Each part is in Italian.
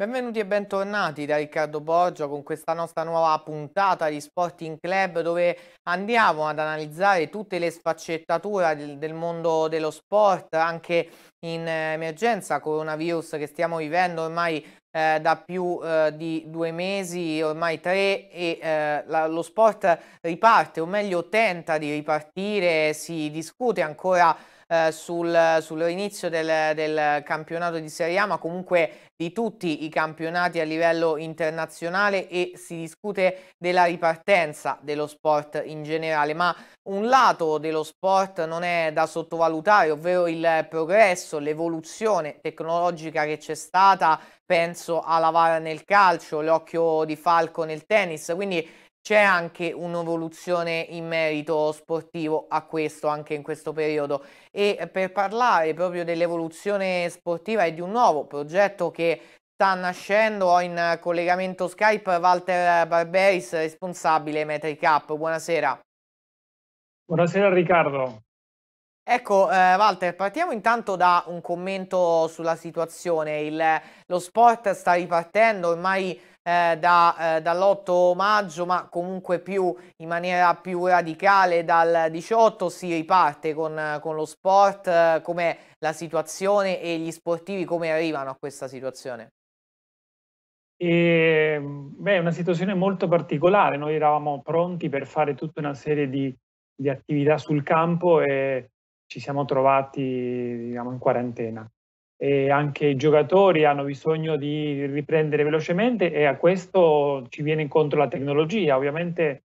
Benvenuti e bentornati da Riccardo Borgio con questa nostra nuova puntata di Sporting Club dove andiamo ad analizzare tutte le sfaccettature del, mondo dello sport anche in eh, emergenza coronavirus che stiamo vivendo ormai eh, da più eh, di due mesi, ormai tre, e eh, la, lo sport riparte, o meglio tenta di ripartire, si discute ancora eh, sul, sull'inizio del, del, campionato di Serie A, ma comunque di tutti i campionati a livello internazionale e si discute della ripartenza dello sport in generale, ma un lato dello sport non è da sottovalutare, ovvero il progresso, l'evoluzione tecnologica che c'è stata, penso alla VAR nel calcio, l'occhio di falco nel tennis, quindi c'è anche un'evoluzione in merito sportivo a questo anche in questo periodo e eh, per parlare proprio dell'evoluzione sportiva e di un nuovo progetto che sta nascendo ho in collegamento Skype Walter Barberis, responsabile Metricap. Buonasera. Buonasera Riccardo. Ecco, eh, Walter, partiamo intanto da un commento sulla situazione. Il, lo sport sta ripartendo, ormai eh, da, eh, dall'8 maggio, ma comunque più in maniera più radicale dal 18 si riparte con, con lo sport, eh, com'è la situazione e gli sportivi come arrivano a questa situazione? E, ehm, beh, è una situazione molto particolare, noi eravamo pronti per fare tutta una serie di, di attività sul campo e ci siamo trovati diciamo, in quarantena e anche i giocatori hanno bisogno di riprendere velocemente e a questo ci viene incontro la tecnologia. Ovviamente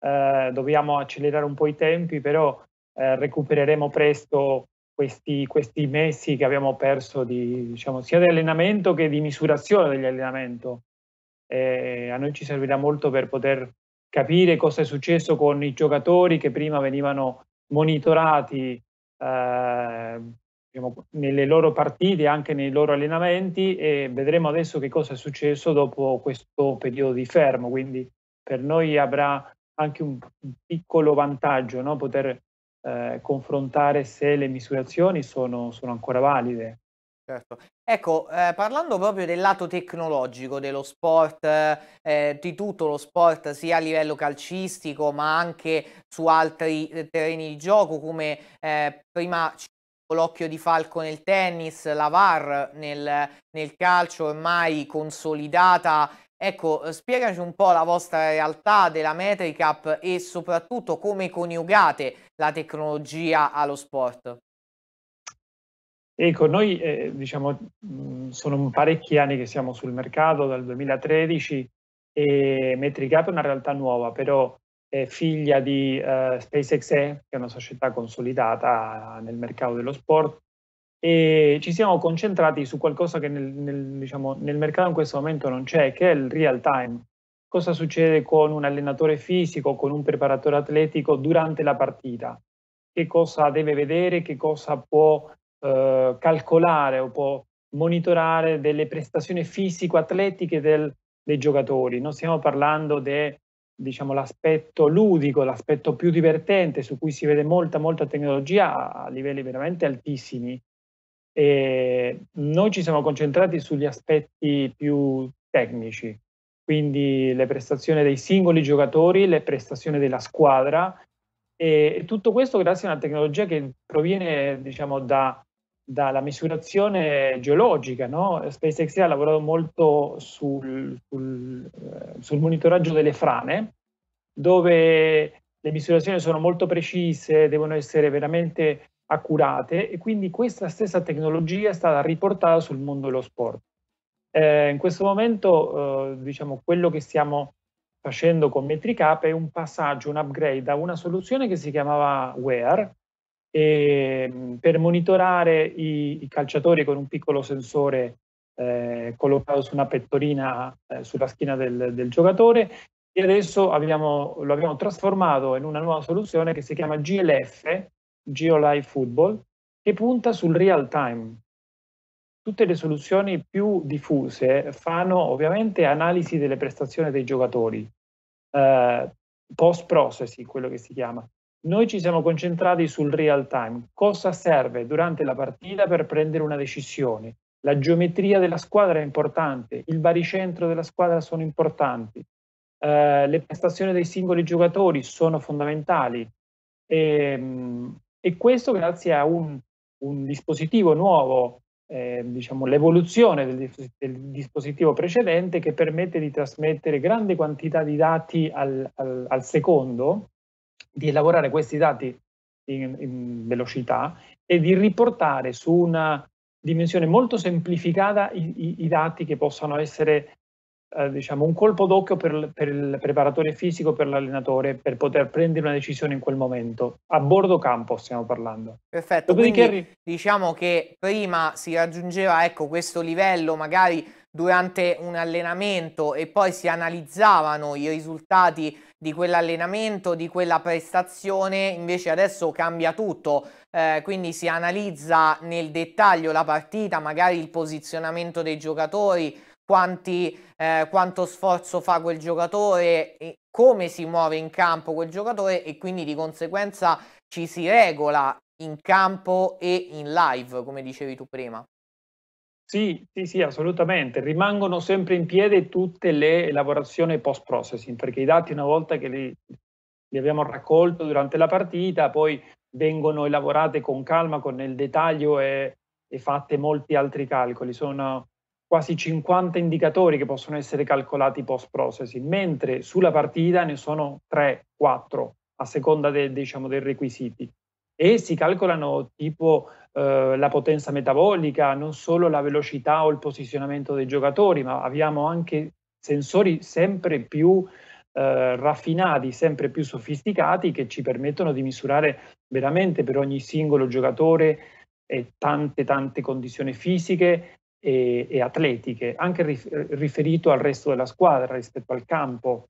eh, dobbiamo accelerare un po' i tempi, però eh, recupereremo presto questi, questi, mesi che abbiamo perso di, diciamo, sia di allenamento che di misurazione degli allenamenti. a noi ci servirà molto per poter capire cosa è successo con i giocatori che prima venivano monitorati eh, nelle loro partite, anche nei loro allenamenti e vedremo adesso che cosa è successo dopo questo periodo di fermo, quindi per noi avrà anche un piccolo vantaggio no? poter eh, confrontare se le misurazioni sono, sono ancora valide. Certo. Ecco, eh, parlando proprio del lato tecnologico dello sport, eh, di tutto lo sport, sia a livello calcistico ma anche su altri eh, terreni di gioco, come eh, prima l'occhio di falco nel tennis, la VAR nel, nel calcio ormai consolidata. Ecco, eh, spiegaci un po' la vostra realtà della Metricap e soprattutto come coniugate la tecnologia allo sport. Ecco, noi eh, diciamo mm, sono parecchi anni che siamo sul mercato, dal 2013, e Metricap è una realtà nuova, però figlia di eh, SpaceXE, che è una società consolidata nel mercato dello sport, e ci siamo concentrati su qualcosa che nel, nel, diciamo, nel mercato in questo momento non c'è, che è il real time. Cosa succede con un allenatore fisico, con un preparatore atletico durante la partita? Che cosa deve vedere, che cosa può eh, calcolare o può monitorare delle prestazioni fisico-atletiche del, dei giocatori. Non stiamo parlando di diciamo, l'aspetto ludico, l'aspetto più divertente su cui si vede molta, molta tecnologia a livelli veramente altissimi. E noi ci siamo concentrati sugli aspetti più tecnici, quindi le prestazioni dei singoli giocatori, le prestazioni della squadra e tutto questo grazie a una tecnologia che proviene diciamo, da dalla misurazione geologica. No? SpaceX ha lavorato molto sul, sul, eh, sul, monitoraggio delle frane, dove le misurazioni sono molto precise, devono essere veramente accurate e quindi questa stessa tecnologia è stata riportata sul mondo dello sport. Eh, in questo momento, eh, diciamo, quello che stiamo facendo con Metricap è un passaggio, un upgrade da una soluzione che si chiamava Wear, e, ehm, per monitorare i, i, calciatori con un piccolo sensore eh, collocato su una pettorina eh, sulla schiena del, del, giocatore e adesso abbiamo, lo abbiamo trasformato in una nuova soluzione che si chiama GLF, GeoLive Football, che punta sul real time. Tutte le soluzioni più diffuse fanno ovviamente analisi delle prestazioni dei giocatori, eh, post processing quello che si chiama, noi ci siamo concentrati sul real time, cosa serve durante la partita per prendere una decisione. La geometria della squadra è importante, il baricentro della squadra sono importanti, eh, le prestazioni dei singoli giocatori sono fondamentali e, ehm, e questo grazie a un, un dispositivo nuovo, eh, diciamo l'evoluzione del, del, dispositivo precedente che permette di trasmettere grande quantità di dati al, al, al secondo di elaborare questi dati in, in velocità e di riportare su una dimensione molto semplificata i, i, i dati che possono essere eh, diciamo, un colpo d'occhio per, per, il preparatore fisico, per l'allenatore, per poter prendere una decisione in quel momento. A bordo campo stiamo parlando. Perfetto, Dopodiché... quindi diciamo che prima si raggiungeva ecco, questo livello magari durante un allenamento e poi si analizzavano i risultati di quell'allenamento, di quella prestazione, invece adesso cambia tutto, eh, quindi si analizza nel dettaglio la partita, magari il posizionamento dei giocatori, quanti, eh, quanto sforzo fa quel giocatore, come si muove in campo quel giocatore e quindi di conseguenza ci si regola in campo e in live, come dicevi tu prima. Sì, sì, sì, assolutamente. Rimangono sempre in piedi tutte le elaborazioni post-processing, perché i dati una volta che li, li abbiamo raccolti durante la partita, poi vengono elaborate con calma, con il dettaglio e, e fate molti altri calcoli. Sono quasi 50 indicatori che possono essere calcolati post processing, mentre sulla partita ne sono 3-4 a seconda de, diciamo, dei requisiti e si calcolano tipo eh, la potenza metabolica, non solo la velocità o il posizionamento dei giocatori, ma abbiamo anche sensori sempre più eh, raffinati, sempre più sofisticati che ci permettono di misurare veramente per ogni singolo giocatore eh, tante tante condizioni fisiche, e, e atletiche, anche riferito al resto della squadra rispetto al campo.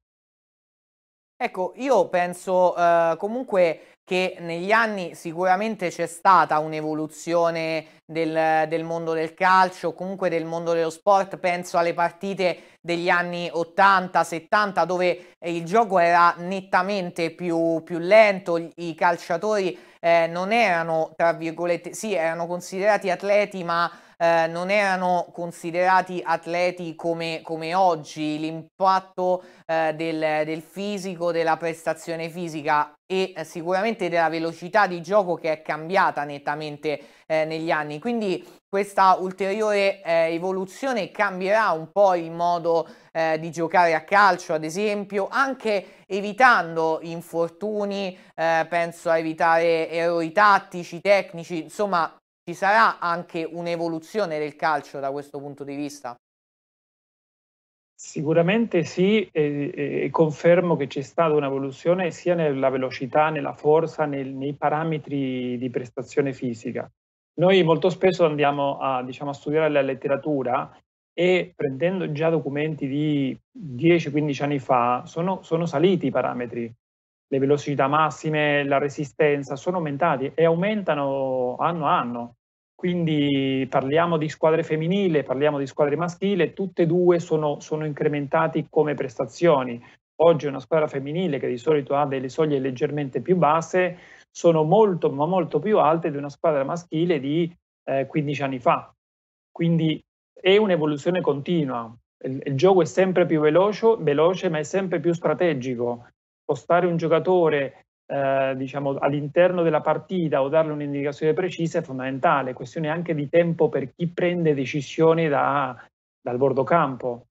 Ecco, io penso eh, comunque che negli anni sicuramente c'è stata un'evoluzione del, del, mondo del calcio, comunque del mondo dello sport, penso alle partite degli anni 80-70 dove il gioco era nettamente più, più lento, i calciatori eh, non erano, tra virgolette, sì, erano considerati atleti ma eh, non erano considerati atleti come, come oggi, l'impatto eh, del, del fisico, della prestazione fisica e eh, sicuramente della velocità di gioco che è cambiata nettamente eh, negli anni. Quindi questa ulteriore eh, evoluzione cambierà un po' il modo eh, di giocare a calcio, ad esempio, anche evitando infortuni, eh, penso a evitare errori tattici, tecnici, insomma ci sarà anche un'evoluzione del calcio da questo punto di vista? Sicuramente sì, e, e confermo che c'è stata un'evoluzione sia nella velocità, nella forza, nel, nei parametri di prestazione fisica. Noi molto spesso andiamo a, diciamo, a studiare la letteratura e prendendo già documenti di 10-15 anni fa sono, sono, saliti i parametri, le velocità massime, la resistenza sono aumentati e aumentano anno a anno. Quindi parliamo di squadre femminile, parliamo di squadre maschile, tutte e due sono, sono incrementati come prestazioni. Oggi una squadra femminile che di solito ha delle soglie leggermente più basse sono molto ma molto più alte di una squadra maschile di eh, 15 anni fa. Quindi è un'evoluzione continua. Il, il gioco è sempre più veloce, veloce, ma è sempre più strategico. Postare un giocatore eh, diciamo, all'interno della partita o darle un'indicazione precisa è fondamentale, questione anche di tempo per chi prende decisioni da, dal bordo campo.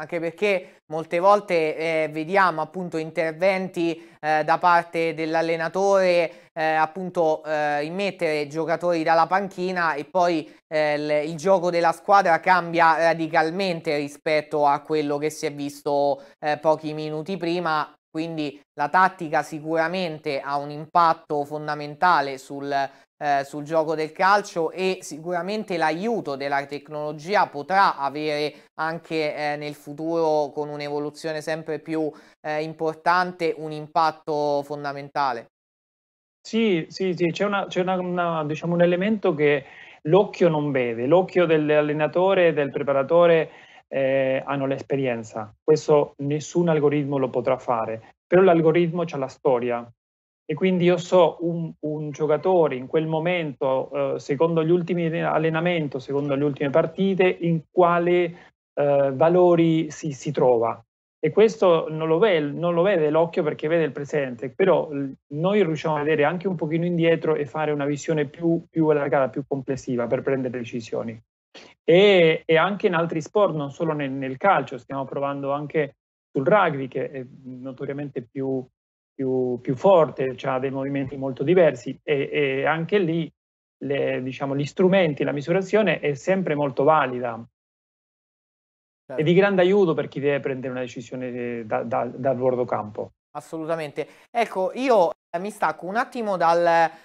Anche perché molte volte eh, vediamo appunto interventi eh, da parte dell'allenatore eh, appunto eh, immettere giocatori dalla panchina e poi il, il gioco della squadra cambia radicalmente rispetto a quello che si è visto pochi minuti prima quindi la tattica sicuramente ha un impatto fondamentale sul, eh, sul gioco del calcio e sicuramente l'aiuto della tecnologia potrà avere anche eh, nel futuro con un'evoluzione sempre più eh, importante un impatto fondamentale. Sì, sì, sì, c'è, una, c'è una, una, diciamo un elemento che l'occhio non vede, l'occhio dell'allenatore, del preparatore eh, hanno l'esperienza. Questo nessun algoritmo lo potrà fare, però l'algoritmo ha la storia. E quindi io so un, un giocatore in quel momento, eh, secondo gli ultimi allenamenti, secondo le ultime partite, in quale eh, valori si, si trova. E questo non lo, vede, non lo vede l'occhio perché vede il presente, però noi riusciamo a vedere anche un pochino indietro e fare una visione più, più allargata, più complessiva per prendere decisioni e, e anche in altri sport, non solo nel, nel, calcio, stiamo provando anche sul rugby che è notoriamente più, più, più forte, ha dei movimenti molto diversi e, e anche lì le, diciamo, gli strumenti, la misurazione è sempre molto valida. Certo. È di grande aiuto per chi deve prendere una decisione eh, da, da, dal bordo campo. Assolutamente. Ecco, io mi stacco un attimo dal,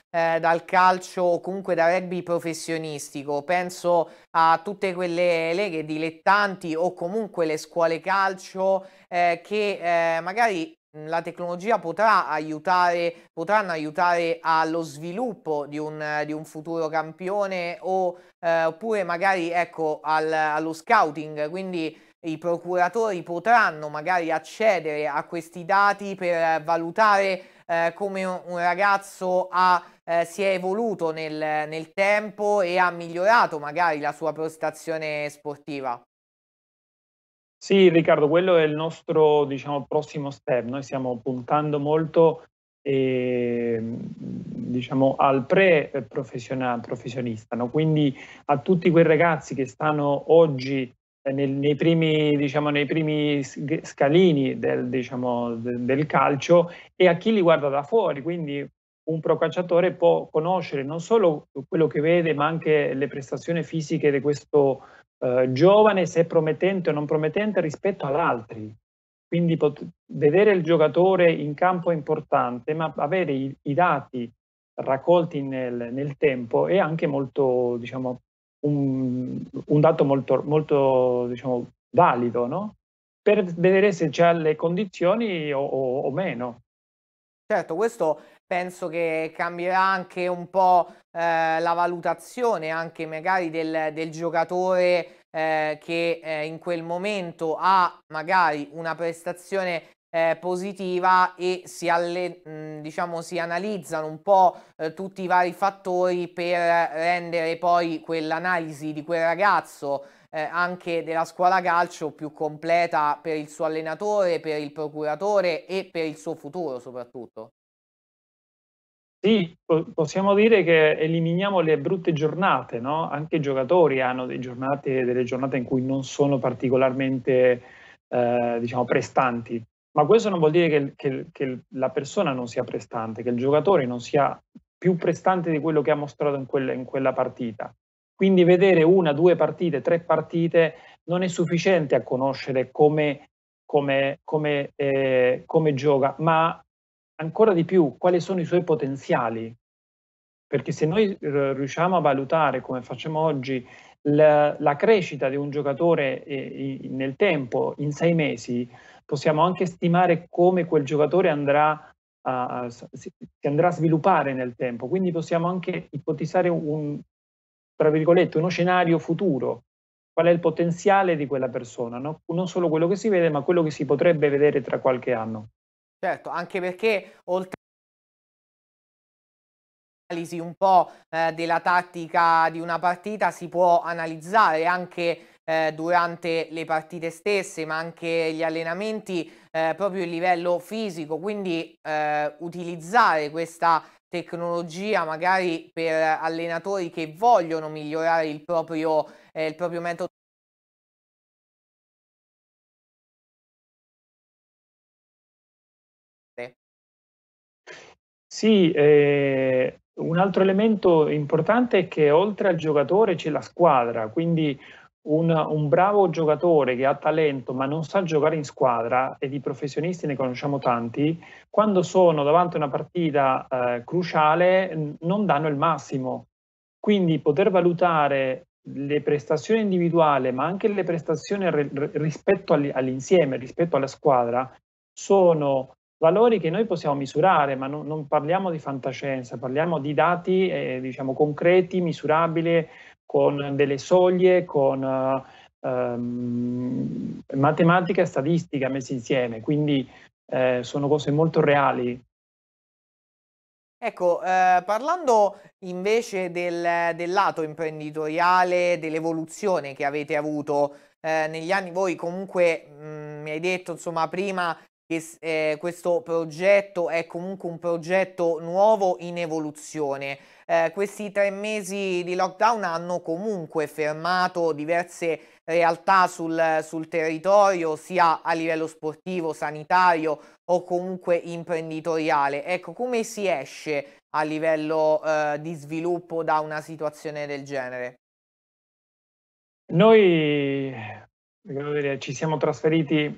eh, dal calcio o comunque da rugby professionistico, penso a tutte quelle leghe dilettanti o comunque le scuole calcio eh, che eh, magari la tecnologia potrà aiutare, potranno aiutare allo sviluppo di un, di un futuro campione o, eh, oppure magari ecco, al, allo scouting, quindi i procuratori potranno magari accedere a questi dati per valutare eh, come un ragazzo ha, eh, si è evoluto nel, nel tempo e ha migliorato magari la sua prestazione sportiva. Sì, Riccardo, quello è il nostro diciamo, prossimo step. Noi stiamo puntando molto eh, diciamo, al pre-professionista, eh, no? quindi a tutti quei ragazzi che stanno oggi nei, nei, primi, diciamo, nei primi scalini del, diciamo, del calcio e a chi li guarda da fuori, quindi un procacciatore può conoscere non solo quello che vede, ma anche le prestazioni fisiche di questo eh, giovane, se promettente o non promettente rispetto ad altri. Quindi pot- vedere il giocatore in campo è importante, ma avere i, i dati raccolti nel, nel, tempo è anche molto diciamo, un, un dato molto, molto diciamo, valido, no? per vedere se c'è le condizioni o, o, o meno. Certo, questo penso che cambierà anche un po' eh, la valutazione anche magari del, del giocatore eh, che eh, in quel momento ha magari una prestazione eh, positiva e si, alle, mh, mm, diciamo, si analizzano un po' eh, tutti i vari fattori per rendere poi quell'analisi di quel ragazzo eh, anche della scuola calcio più completa per il suo allenatore, per il procuratore e per il suo futuro soprattutto. Sì, possiamo dire che eliminiamo le brutte giornate, no? Anche i giocatori hanno giornate, delle giornate in cui non sono particolarmente, eh, diciamo, prestanti. Ma questo non vuol dire che, che, che la persona non sia prestante, che il giocatore non sia più prestante di quello che ha mostrato in, quel, in quella partita. Quindi vedere una, due partite, tre partite non è sufficiente a conoscere come, come, come, eh, come gioca, ma ancora di più quali sono i suoi potenziali. Perché se noi eh, riusciamo a valutare, come facciamo oggi, la, la crescita di un giocatore eh, nel tempo, in sei mesi, possiamo anche stimare come quel giocatore andrà a, a, si, si, andrà a sviluppare nel tempo, quindi possiamo anche ipotizzare un, tra virgolette, uno scenario futuro, qual è il potenziale di quella persona, no? non solo quello che si vede, ma quello che si potrebbe vedere tra qualche anno. Certo, anche perché oltre analisi un po' eh, della tattica di una partita si può analizzare anche eh, durante le partite stesse, ma anche gli allenamenti, eh, proprio il livello fisico. Quindi eh, utilizzare questa tecnologia magari per allenatori che vogliono migliorare il proprio, eh, il proprio metodo. Sì, eh, un altro elemento importante è che oltre al giocatore c'è la squadra, quindi un, un, bravo giocatore che ha talento ma non sa giocare in squadra, e di professionisti ne conosciamo tanti, quando sono davanti a una partita eh, cruciale non danno il massimo. Quindi poter valutare le prestazioni individuali, ma anche le prestazioni rispetto all'insieme, rispetto alla squadra, sono valori che noi possiamo misurare, ma non, non parliamo di fantascienza, parliamo di dati eh, diciamo, concreti, misurabili, con delle soglie, con ehm, matematica e statistica messe insieme, quindi eh, sono cose molto reali. Ecco, eh, parlando invece del, del, lato imprenditoriale, dell'evoluzione che avete avuto eh, negli anni, voi comunque mh, mm, mi hai detto insomma prima che eh, questo progetto è comunque un progetto nuovo in evoluzione. Eh, questi tre mesi di lockdown hanno comunque fermato diverse realtà sul, sul territorio, sia a livello sportivo, sanitario o comunque imprenditoriale. Ecco, come si esce a livello eh, di sviluppo da una situazione del genere? Noi dire, ci siamo trasferiti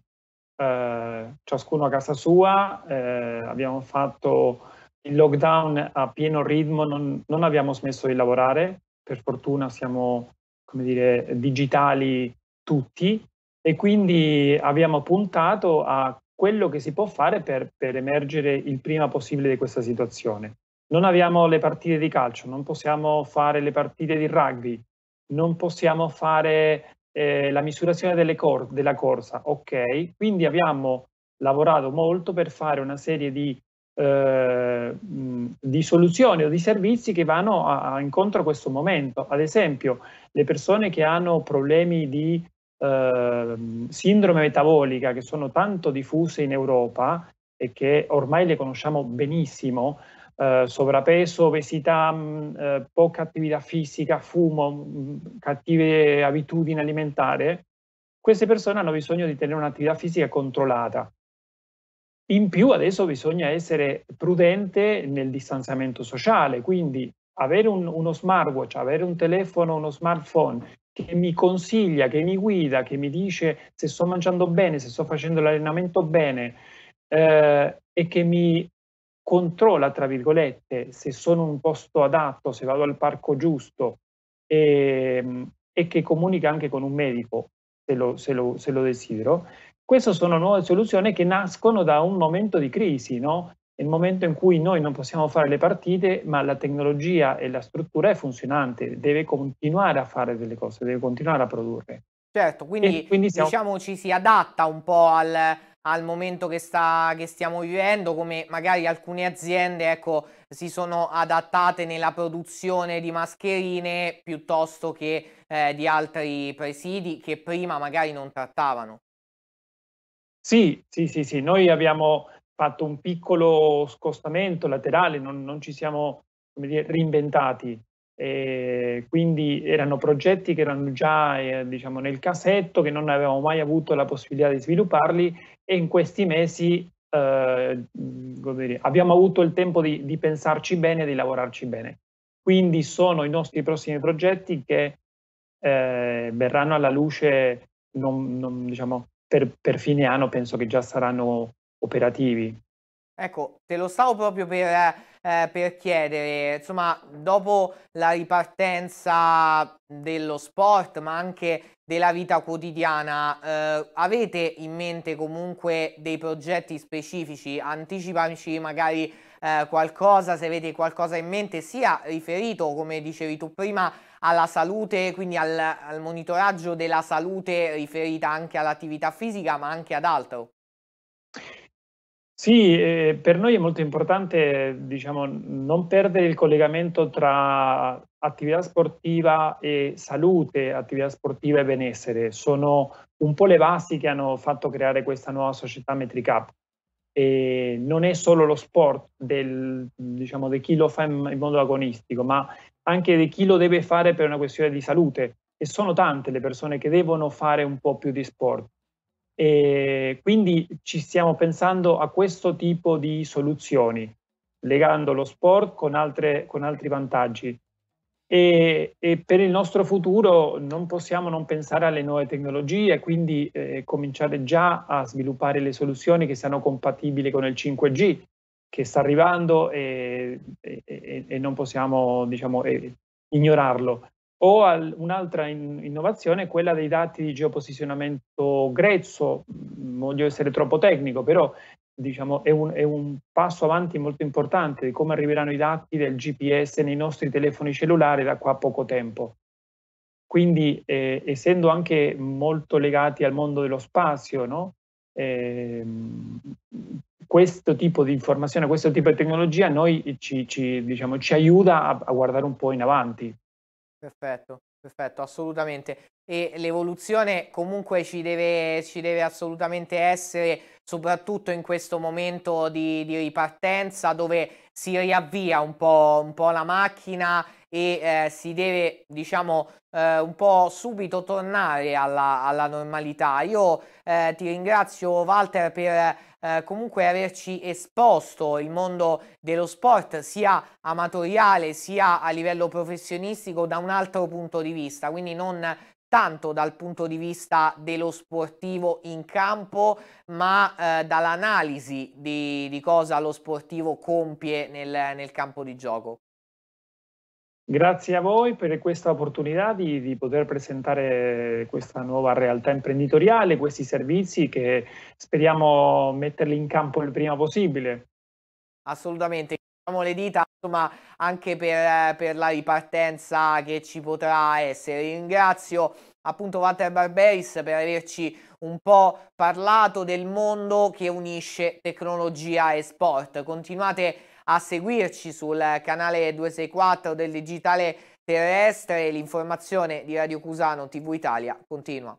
eh, ciascuno a casa sua, eh, abbiamo fatto il lockdown a pieno ritmo, non, non abbiamo smesso di lavorare, per fortuna siamo come dire, digitali tutti e quindi abbiamo puntato a quello che si può fare per, per emergere il prima possibile di questa situazione. Non abbiamo le partite di calcio, non possiamo fare le partite di rugby, non possiamo fare eh, la misurazione cor della corsa, ok, quindi abbiamo lavorato molto per fare una serie di, eh, di soluzioni o di servizi che vanno a, a, incontro a questo momento. Ad esempio, le persone che hanno problemi di eh, sindrome metabolica, che sono tanto diffuse in Europa e che ormai le conosciamo benissimo, eh, sovrapeso, obesità, mh, mm, eh, poca attività fisica, fumo, mh, mm, cattive abitudini alimentari, queste persone hanno bisogno di tenere un'attività fisica controllata. In più adesso bisogna essere prudente nel distanziamento sociale, quindi avere un, uno smartwatch, avere un telefono, uno smartphone che mi consiglia, che mi guida, che mi dice se sto mangiando bene, se sto facendo l'allenamento bene eh, e che mi controlla, tra virgolette, se sono in un posto adatto, se vado al parco giusto e, ehm, e che comunica anche con un medico se lo, se lo, se lo desidero. Queste sono nuove soluzioni che nascono da un momento di crisi, no? il momento in cui noi non possiamo fare le partite, ma la tecnologia e la struttura è funzionante, deve continuare a fare delle cose, deve continuare a produrre. Certo, quindi, quindi siamo... diciamo ci si adatta un po' al, al momento che, sta, che stiamo vivendo, come magari alcune aziende ecco, si sono adattate nella produzione di mascherine piuttosto che eh, di altri presidi che prima magari non trattavano. Sì, sì, sì, sì, noi abbiamo fatto un piccolo scostamento laterale, non, non ci siamo come dire, reinventati. E eh, quindi erano progetti che erano già eh, diciamo, nel casetto, che non avevamo mai avuto la possibilità di svilupparli e in questi mesi eh, dire, abbiamo avuto il tempo di, di pensarci bene e di lavorarci bene. Quindi sono i nostri prossimi progetti che eh, verranno alla luce non, non, diciamo, per, per fine anno, penso che già saranno operativi. Ecco, te lo stavo proprio per eh, eh, per chiedere, insomma, dopo la ripartenza dello sport, ma anche della vita quotidiana, eh, avete in mente comunque dei progetti specifici? Anticipaci magari eh, qualcosa, se avete qualcosa in mente, sia riferito, come dicevi tu prima, alla salute, quindi al, al monitoraggio della salute riferita anche all'attività fisica, ma anche ad altro. Sì, eh, per noi è molto importante diciamo, non perdere il collegamento tra attività sportiva e salute, attività sportiva e benessere. Sono un po' le basi che hanno fatto creare questa nuova società Metricap. E non è solo lo sport del, diciamo, di chi lo fa in, in modo agonistico, ma anche di chi lo deve fare per una questione di salute. E sono tante le persone che devono fare un po' più di sport e quindi ci stiamo pensando a questo tipo di soluzioni, legando lo sport con, altre, con altri vantaggi. E, e, per il nostro futuro non possiamo non pensare alle nuove tecnologie, quindi eh, cominciare già a sviluppare le soluzioni che siano compatibili con il 5G che sta arrivando e, e, e non possiamo diciamo, ignorarlo. O al, un'altra in, innovazione è quella dei dati di geoposizionamento grezzo, mm, voglio essere troppo tecnico, però diciamo, è, un, è un passo avanti molto importante di come arriveranno i dati del GPS nei nostri telefoni cellulari da qua a poco tempo. Quindi eh, essendo anche molto legati al mondo dello spazio, no? eh, questo tipo di informazione, questo tipo di tecnologia noi ci, ci, diciamo, ci aiuta a, a guardare un po' in avanti. Perfetto, perfetto, assolutamente. E l'evoluzione comunque ci deve, ci deve assolutamente essere, soprattutto in questo momento di, di ripartenza dove si riavvia un po', un po la macchina e eh, si deve, diciamo, eh, un po' subito tornare alla, alla normalità. Io eh, ti ringrazio Walter per eh, comunque averci esposto il mondo dello sport sia amatoriale sia a livello professionistico da un altro punto di vista, quindi non tanto dal punto di vista dello sportivo in campo, ma eh, dall'analisi di, di, cosa lo sportivo compie nel, nel, campo di gioco. Grazie a voi per questa opportunità di, di poter presentare questa nuova realtà imprenditoriale, questi servizi che speriamo metterli in campo il prima possibile. Assolutamente, le dita insomma anche per, per, la ripartenza che ci potrà essere. Ringrazio appunto Walter Barberis per averci un po' parlato del mondo che unisce tecnologia e sport. Continuate a seguirci sul canale 264 del Digitale Terrestre, l'informazione di Radio Cusano TV Italia continua.